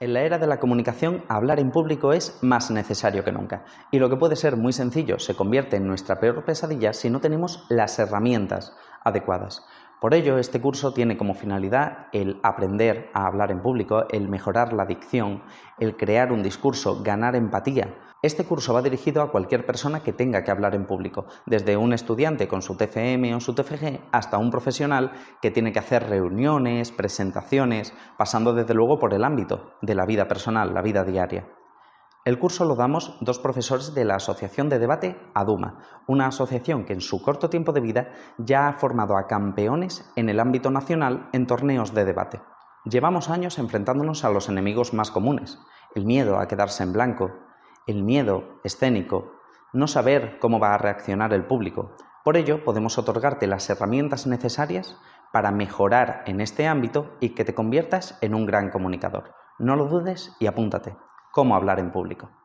En la era de la comunicación, hablar en público es más necesario que nunca. Y lo que puede ser muy sencillo se convierte en nuestra peor pesadilla si no tenemos las herramientas adecuadas. Por ello, este curso tiene como finalidad el aprender a hablar en público, el mejorar la dicción, el crear un discurso, ganar empatía. Este curso va dirigido a cualquier persona que tenga que hablar en público, desde un estudiante con su TFM o su TFG hasta un profesional que tiene que hacer reuniones, presentaciones, pasando desde luego por el ámbito de la vida personal, la vida diaria. El curso lo damos dos profesores de la Asociación de Debate ADUMA, una asociación que en su corto tiempo de vida ya ha formado a campeones en el ámbito nacional en torneos de debate. Llevamos años enfrentándonos a los enemigos más comunes, el miedo a quedarse en blanco, el miedo escénico, no saber cómo va a reaccionar el público. Por ello, podemos otorgarte las herramientas necesarias para mejorar en este ámbito y que te conviertas en un gran comunicador. No lo dudes y apúntate cómo hablar en público.